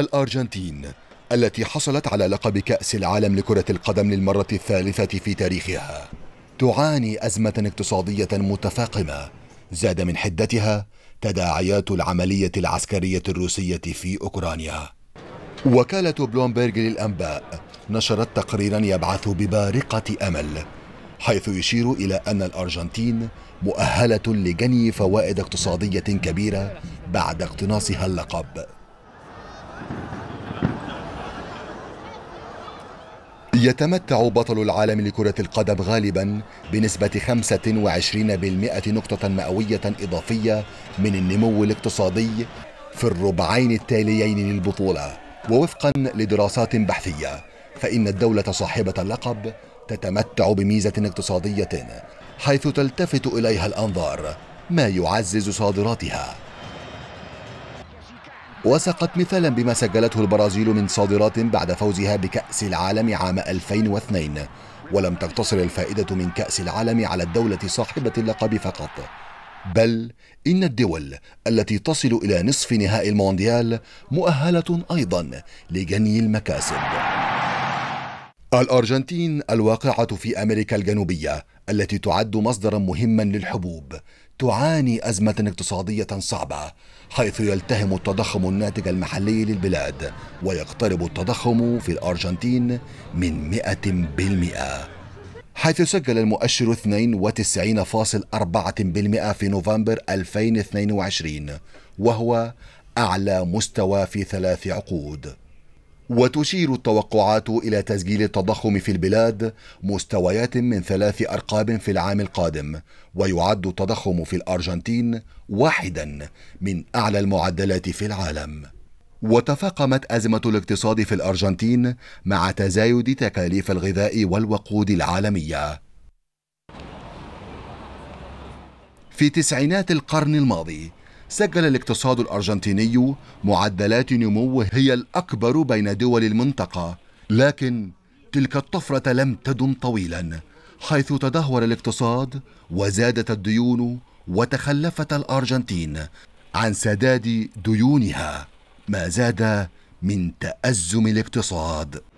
الأرجنتين التي حصلت على لقب كأس العالم لكرة القدم للمرة الثالثة في تاريخها تعاني أزمة اقتصادية متفاقمة زاد من حدتها تداعيات العملية العسكرية الروسية في أوكرانيا وكالة بلومبرج للأنباء نشرت تقريرا يبعث ببارقة أمل حيث يشير إلى أن الأرجنتين مؤهلة لجني فوائد اقتصادية كبيرة بعد اقتناصها اللقب يتمتع بطل العالم لكرة القدم غالبا بنسبة 25% نقطة مئوية إضافية من النمو الاقتصادي في الربعين التاليين للبطولة ووفقا لدراسات بحثية فإن الدولة صاحبة اللقب تتمتع بميزة اقتصادية حيث تلتفت إليها الأنظار ما يعزز صادراتها وسقت مثالا بما سجلته البرازيل من صادرات بعد فوزها بكأس العالم عام 2002 ولم تقتصر الفائدة من كأس العالم على الدولة صاحبة اللقب فقط بل إن الدول التي تصل إلى نصف نهائي المونديال مؤهلة أيضا لجني المكاسب الأرجنتين الواقعة في أمريكا الجنوبية التي تعد مصدرا مهما للحبوب تعاني أزمة اقتصادية صعبة حيث يلتهم التضخم الناتج المحلي للبلاد ويقترب التضخم في الأرجنتين من 100% حيث سجل المؤشر 92.4% في نوفمبر 2022 وهو أعلى مستوى في ثلاث عقود وتشير التوقعات إلى تسجيل التضخم في البلاد مستويات من ثلاث أرقام في العام القادم ويعد التضخم في الأرجنتين واحدا من أعلى المعدلات في العالم وتفاقمت أزمة الاقتصاد في الأرجنتين مع تزايد تكاليف الغذاء والوقود العالمية في تسعينات القرن الماضي سجل الاقتصاد الأرجنتيني معدلات نمو هي الأكبر بين دول المنطقة لكن تلك الطفرة لم تدم طويلا حيث تدهور الاقتصاد وزادت الديون وتخلفت الأرجنتين عن سداد ديونها ما زاد من تأزم الاقتصاد